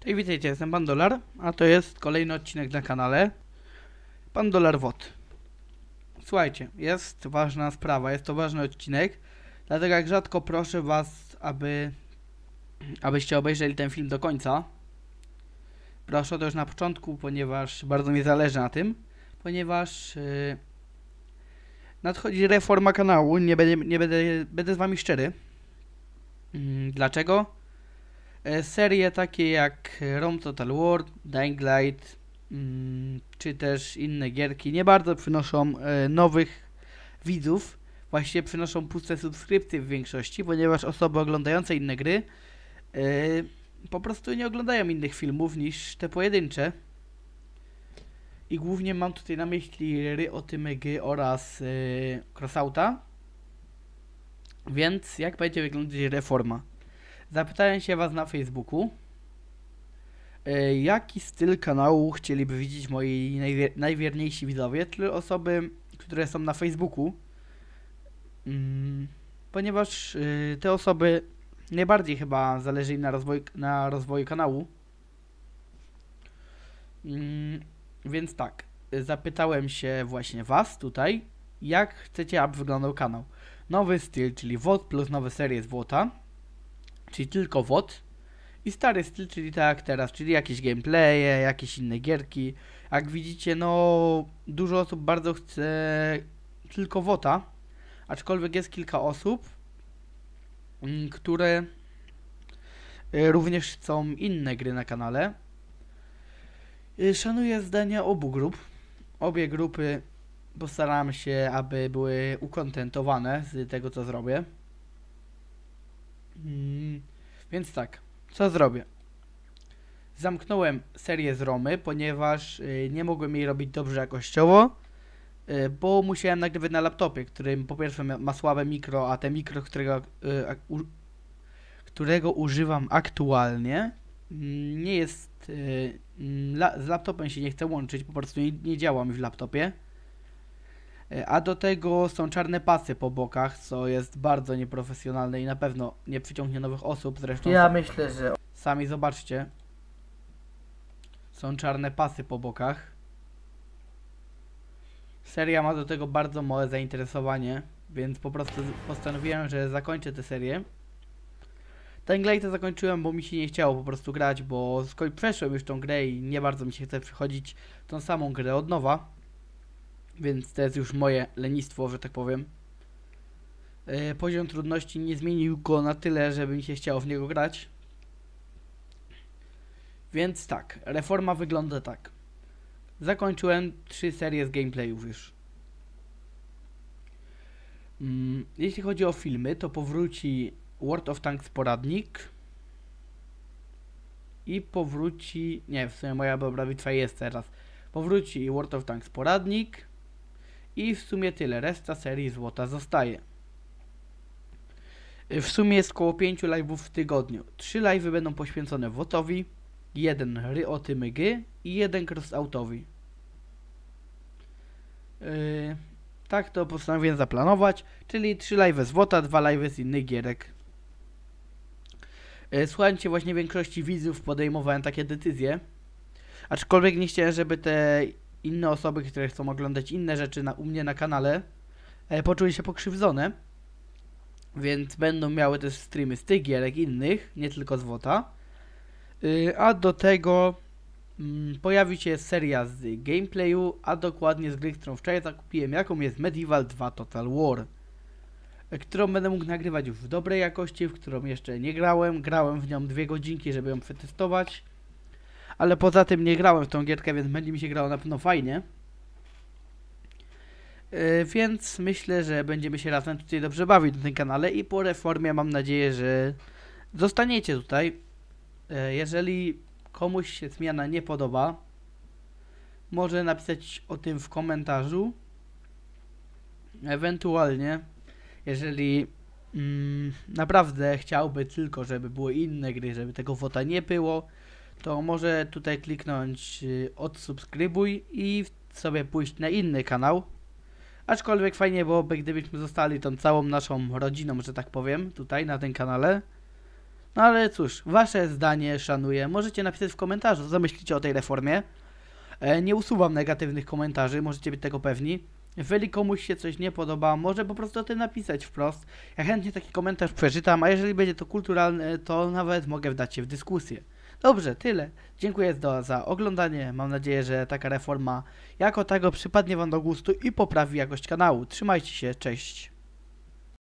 Cześć, witajcie, jestem Pan Dolar, a to jest kolejny odcinek na kanale Pan Dolar WOT. Słuchajcie, jest ważna sprawa, jest to ważny odcinek, dlatego jak rzadko proszę Was, aby abyście obejrzeli ten film do końca. Proszę to już na początku, ponieważ bardzo mi zależy na tym, ponieważ yy, nadchodzi reforma kanału, nie, będę, nie będę, będę z Wami szczery. Mm, dlaczego? E, serie takie jak Rome Total War, Dying Light mm, czy też inne gierki nie bardzo przynoszą e, nowych widzów. Właśnie przynoszą puste subskrypcje w większości, ponieważ osoby oglądające inne gry e, po prostu nie oglądają innych filmów niż te pojedyncze. I głównie mam tutaj na myśli Ry Otymygy oraz Crossouta. Więc jak będzie wyglądać reforma? Zapytałem się Was na Facebooku, e, jaki styl kanału chcieliby widzieć moi najwierniejsi widzowie, czyli osoby, które są na Facebooku, mm, ponieważ e, te osoby najbardziej chyba zależy im na rozwoju, na rozwoju kanału. Mm, więc tak, zapytałem się właśnie Was tutaj, jak chcecie, aby wyglądał kanał. Nowy styl, czyli WOD plus nowe serie złota czyli tylko WOD i stary styl, czyli tak jak teraz, czyli jakieś gameplaye, jakieś inne gierki. Jak widzicie, no dużo osób bardzo chce tylko WOTA, aczkolwiek jest kilka osób, mm, które y, również są inne gry na kanale. Y, szanuję zdania obu grup. Obie grupy postaram się, aby były ukontentowane z tego, co zrobię. Mm, więc tak, co zrobię? Zamknąłem serię z Romy, ponieważ y, nie mogłem jej robić dobrze jakościowo, y, bo musiałem nagrywać na laptopie, który po pierwsze ma słabe mikro, a te mikro, którego, y, u, którego używam aktualnie, nie jest... Y, mm, la, z laptopem się nie chce łączyć, po prostu nie, nie działa mi w laptopie. A do tego są czarne pasy po bokach, co jest bardzo nieprofesjonalne i na pewno nie przyciągnie nowych osób. Zresztą ja myślę, że... Sami zobaczcie. Są czarne pasy po bokach. Seria ma do tego bardzo małe zainteresowanie, więc po prostu postanowiłem, że zakończę tę serię. Tangleita zakończyłem, bo mi się nie chciało po prostu grać, bo skończyłem przeszłem już tą grę i nie bardzo mi się chce przychodzić tą samą grę od nowa. Więc to jest już moje lenistwo, że tak powiem. Yy, poziom trudności nie zmienił go na tyle, żeby mi się chciało w niego grać. Więc tak, reforma wygląda tak. Zakończyłem trzy serie z gameplayów już. Mm, jeśli chodzi o filmy, to powróci World of Tanks poradnik i powróci, nie, w sumie moja bitwa jest teraz. Powróci World of Tanks poradnik i w sumie tyle, reszta serii złota zostaje. W sumie jest około 5 live'ów w tygodniu. 3 live'y będą poświęcone Wotowi, 1 jeden Ryotymygy i 1 Crossoutowi. Yy, tak to postanowiłem zaplanować, czyli 3 live z WOTA, 2 live z innych gierek. Yy, słuchajcie, właśnie większości widzów podejmowałem takie decyzje. Aczkolwiek nie chciałem, żeby te inne osoby, które chcą oglądać inne rzeczy na, u mnie na kanale, e, poczuły się pokrzywdzone, więc będą miały też streamy z tych gierek innych, nie tylko z WOTA. Y, a do tego mm, pojawi się seria z gameplayu, a dokładnie z gry, którą wczoraj zakupiłem, jaką jest Medieval 2 Total War e, którą będę mógł nagrywać już w dobrej jakości, w którą jeszcze nie grałem. Grałem w nią dwie godzinki, żeby ją przetestować ale poza tym nie grałem w tą gierkę, więc będzie mi się grało na pewno fajnie. Yy, więc myślę, że będziemy się razem tutaj dobrze bawić na tym kanale i po reformie mam nadzieję, że zostaniecie tutaj. Yy, jeżeli komuś się zmiana nie podoba, może napisać o tym w komentarzu. Ewentualnie, jeżeli mm, naprawdę chciałby tylko, żeby były inne gry, żeby tego WOTA nie było, to może tutaj kliknąć y, odsubskrybuj i sobie pójść na inny kanał. Aczkolwiek fajnie byłoby, gdybyśmy zostali tą całą naszą rodziną, że tak powiem, tutaj na tym kanale. No ale cóż, wasze zdanie szanuję. Możecie napisać w komentarzu, co myślicie o tej reformie. E, nie usuwam negatywnych komentarzy, możecie być tego pewni. Jeżeli komuś się coś nie podoba, może po prostu o tym napisać wprost. Ja chętnie taki komentarz przeczytam, a jeżeli będzie to kulturalne, to nawet mogę wdać się w dyskusję. Dobrze, tyle. Dziękuję za oglądanie. Mam nadzieję, że taka reforma jako tego przypadnie Wam do gustu i poprawi jakość kanału. Trzymajcie się, cześć.